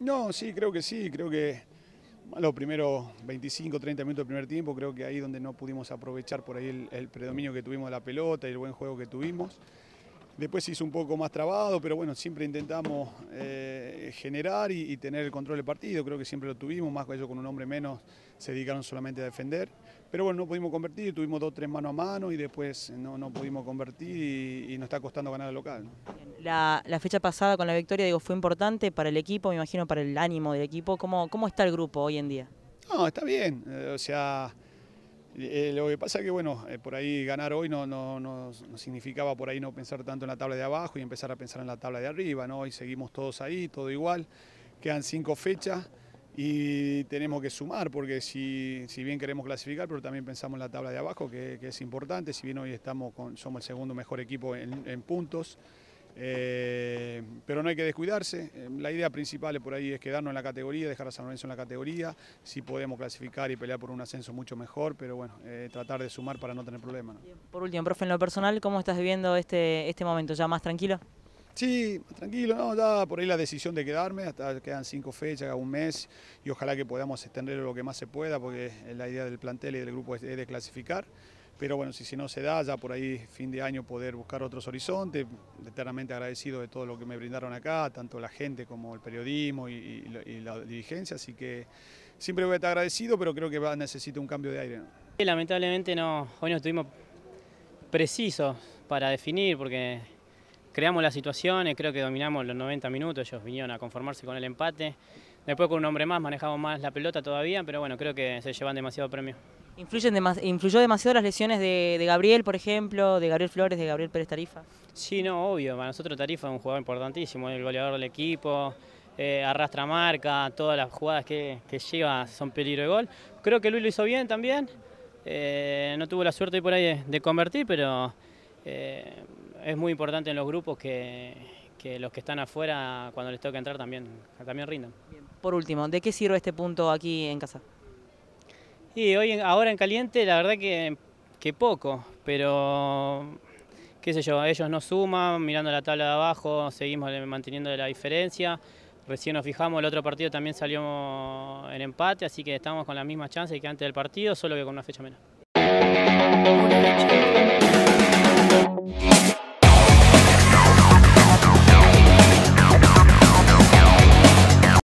No, sí, creo que sí, creo que los primeros 25, 30 minutos del primer tiempo, creo que ahí donde no pudimos aprovechar por ahí el, el predominio que tuvimos de la pelota y el buen juego que tuvimos. Después se hizo un poco más trabado, pero bueno, siempre intentamos eh, generar y, tener el control del partido, creo que siempre lo tuvimos, más que ellos con un hombre menos se dedicaron solamente a defender. Pero bueno, no pudimos convertir, tuvimos dos, tres mano a mano y después no, no pudimos convertir y, nos está costando ganar el local. La, fecha pasada con la victoria, digo, fue importante para el equipo, me imagino para el ánimo del equipo. ¿Cómo, cómo está el grupo hoy en día? No, está bien, eh, o sea... Eh, lo que pasa es que, bueno, eh, por ahí ganar hoy no, no, significaba por ahí no pensar tanto en la tabla de abajo y empezar a pensar en la tabla de arriba, ¿no? Hoy seguimos todos ahí, todo igual, quedan cinco fechas y tenemos que sumar porque si, bien queremos clasificar, pero también pensamos en la tabla de abajo, que, es importante, si bien hoy estamos somos el segundo mejor equipo en, puntos, eh, pero no hay que descuidarse. Em, la idea principal por ahí es quedarnos en la categoría, dejar a San Lorenzo en la categoría. Si podemos clasificar y pelear por un ascenso, mucho mejor, pero bueno, eh, tratar de sumar para no tener problemas. Por último, profe, en lo personal, ¿cómo estás viviendo este, este momento? ¿Ya más tranquilo? Sí, tranquilo, ya por ahí la decisión de quedarme, hasta quedan cinco fechas, un mes, y ojalá que podamos extender lo que más se pueda, porque la idea del plantel y del grupo es de clasificar. Pero bueno, si, si no se da, ya por ahí fin de año poder buscar otros horizontes. Eternamente agradecido de todo lo que me brindaron acá, tanto la gente como el periodismo y, la, dirigencia. Así que siempre voy a estar agradecido, pero creo que va, necesito un cambio de aire. Lamentablemente no, hoy no estuvimos precisos para definir porque creamos las situaciones, creo que dominamos los 90 minutos, ellos vinieron a conformarse con el empate. Después con un hombre más manejamos más la pelota todavía, pero bueno, creo que se llevan demasiado premio. ¿Influyen ¿Influyó demasiado las lesiones de, Gabriel, por ejemplo, de Gabriel Flores, de Gabriel Pérez Tarifa? Sí, no, obvio. Para nosotros Tarifa es un jugador importantísimo, el goleador del equipo, eh, arrastra marca, todas las jugadas que, lleva son peligro de gol. Creo que Luis lo hizo bien también. Eh, no tuvo la suerte por ahí de, convertir, pero eh, es muy importante en los grupos que, los que están afuera, cuando les toca entrar, también, también rindan. Por último, ¿de qué sirve este punto aquí en casa? Y hoy, ahora en caliente, la verdad que, poco, pero qué sé yo, ellos nos suman, mirando la tabla de abajo, seguimos manteniendo la diferencia. Recién nos fijamos, el otro partido también salió en empate, así que estamos con las mismas chances que antes del partido, solo que con una fecha menos.